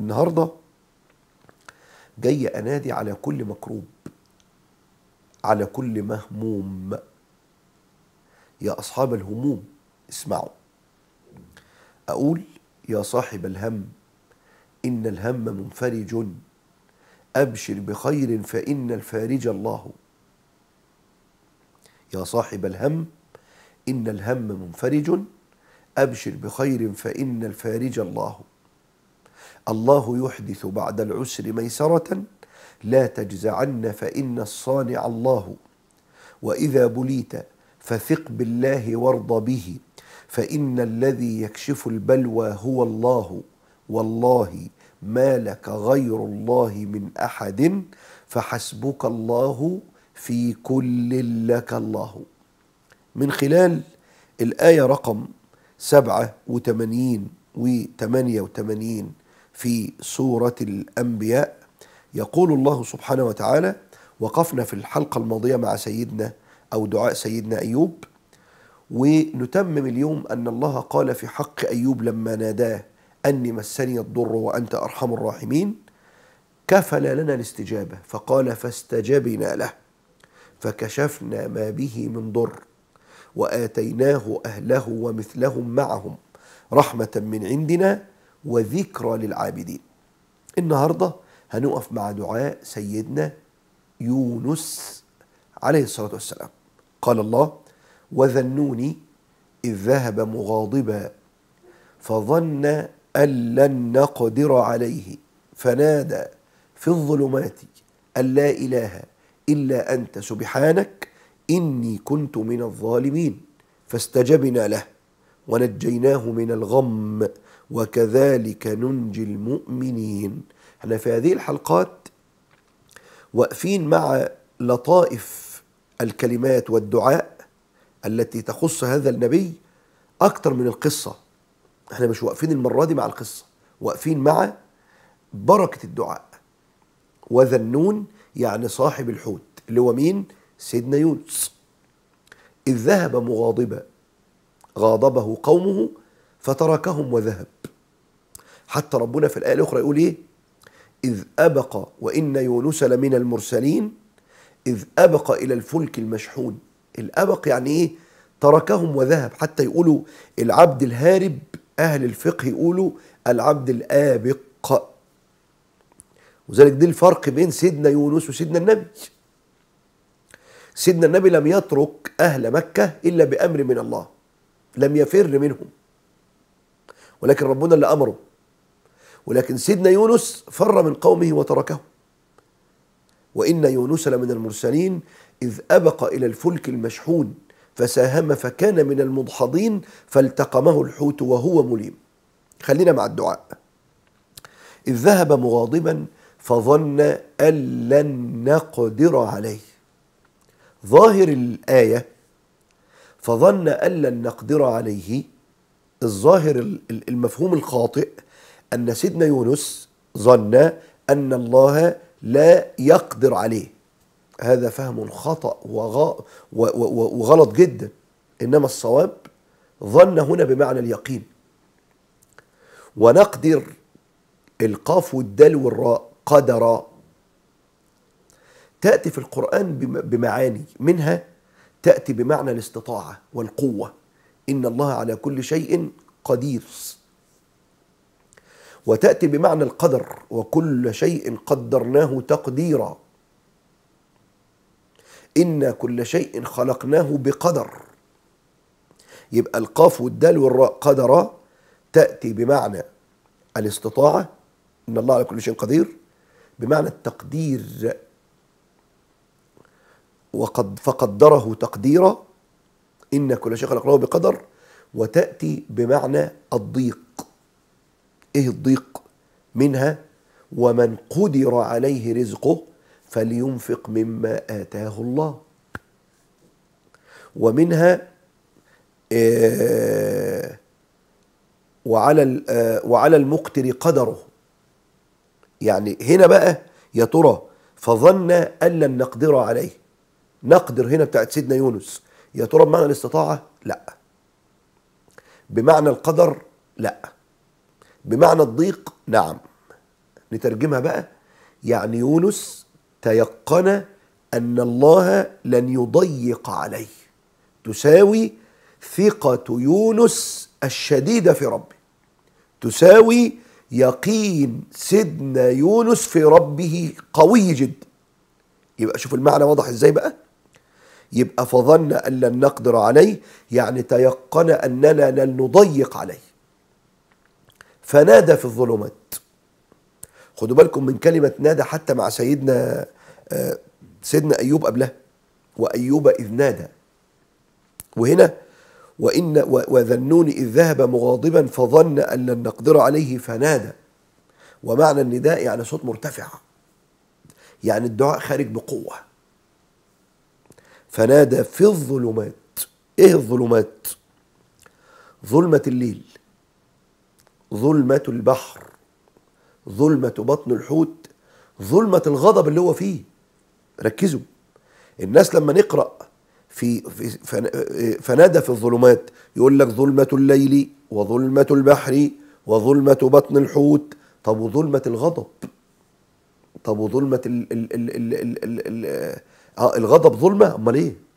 النهارده جاي انادي على كل مكروب على كل مهموم يا اصحاب الهموم اسمعوا اقول يا صاحب الهم ان الهم منفرج ابشر بخير فان الفارج الله يا صاحب الهم ان الهم منفرج ابشر بخير فان الفارج الله الله يحدث بعد العسر ميسرة لا تجزعن فإن الصانع الله وإذا بليت فثق بالله وارض به فإن الذي يكشف البلوى هو الله والله ما لك غير الله من أحد فحسبك الله في كل لك الله من خلال الآية رقم سبعة وثمانين وثمانية وثمانين في سورة الأنبياء يقول الله سبحانه وتعالى وقفنا في الحلقة الماضية مع سيدنا أو دعاء سيدنا أيوب ونتمم اليوم أن الله قال في حق أيوب لما ناداه أني مسني الضر وأنت أرحم الراحمين كفل لنا الاستجابة فقال فاستجبنا له فكشفنا ما به من ضر وآتيناه أهله ومثلهم معهم رحمة من عندنا وذكرى للعابدين النهاردة هنقف مع دعاء سيدنا يونس عليه الصلاة والسلام قال الله وذنوني إذ ذهب مغاضبا فظن أن لن نقدر عليه فنادى في الظلمات أن لا إله إلا أنت سبحانك إني كنت من الظالمين فاستجبنا له ونجيناه من الغم وكذلك ننجي المؤمنين احنا في هذه الحلقات واقفين مع لطائف الكلمات والدعاء التي تخص هذا النبي اكثر من القصه احنا مش واقفين المره دي مع القصه واقفين مع بركه الدعاء وذا النون يعني صاحب الحوت اللي هو مين سيدنا يونس اذ ذهب مغاضبا غاضبه قومه فتركهم وذهب حتى ربنا في الآية الأخرى يقول إيه إذ أبق وإن يونس لمن المرسلين إذ أبق إلى الفلك المشحون الأبق يعني إيه تركهم وذهب حتى يقولوا العبد الهارب أهل الفقه يقولوا العبد الآبق وذلك دي الفرق بين سيدنا يونس وسيدنا النبي سيدنا النبي لم يترك أهل مكة إلا بأمر من الله لم يفر منهم ولكن ربنا اللي أمره ولكن سيدنا يونس فر من قومه وتركهم وإن يونس لمن المرسلين إذ أبق إلى الفلك المشحون فساهم فكان من المدحضين فالتقمه الحوت وهو مليم خلينا مع الدعاء إذ ذهب مغاضبا فظن أن لن نقدر عليه ظاهر الآية فظن أن لن نقدر عليه الظاهر المفهوم الخاطئ أن سيدنا يونس ظن أن الله لا يقدر عليه هذا فهم خطأ وغلط جدا إنما الصواب ظن هنا بمعنى اليقين ونقدر القاف والدال والراء قدر تأتي في القرآن بمعاني منها تأتي بمعنى الاستطاعة والقوة إن الله على كل شيء قدير وتأتي بمعنى القدر وكل شيء قدرناه تقديرا إنا كل شيء خلقناه بقدر يبقى القاف والدال والراء قدرا تأتي بمعنى الاستطاعة إن الله على كل شيء قدير بمعنى التقدير وقد فقدره تقديرا إن كل شيء خلقناه بقدر وتأتي بمعنى الضيق ايه الضيق منها ومن قدر عليه رزقه فلينفق مما اتاه الله ومنها آه، وعلى آه، وعلى المقتر قدره يعني هنا بقى يا ترى فظن ان لن نقدر عليه نقدر هنا بتاعت سيدنا يونس يا ترى بمعنى الاستطاعه لا بمعنى القدر لا بمعنى الضيق نعم نترجمها بقى يعني يونس تيقن أن الله لن يضيق عليه تساوي ثقة يونس الشديدة في ربه تساوي يقين سيدنا يونس في ربه قوي جدا يبقى شوف المعنى واضح ازاي بقى يبقى فظن أن لن نقدر عليه يعني تيقن أننا لن نضيق عليه فنادى في الظلمات خدوا بالكم من كلمة نادى حتى مع سيدنا آه، سيدنا أيوب قبلها وأيوب إذ نادى وهنا وإن وذنون إذ ذهب مغاضبا فظن أن لن نقدر عليه فنادى ومعنى النداء يعني صوت مرتفع يعني الدعاء خارج بقوة فنادى في الظلمات إيه الظلمات ظلمة الليل ظلمة البحر ظلمة بطن الحوت ظلمة الغضب اللي هو فيه ركزوا الناس لما نقرأ في فنادى في الظلمات يقول لك ظلمة الليل وظلمة البحر وظلمة بطن الحوت طب وظلمة الغضب طب وظلمة ال ال ال ال آه، الغضب ظلمة أمال إيه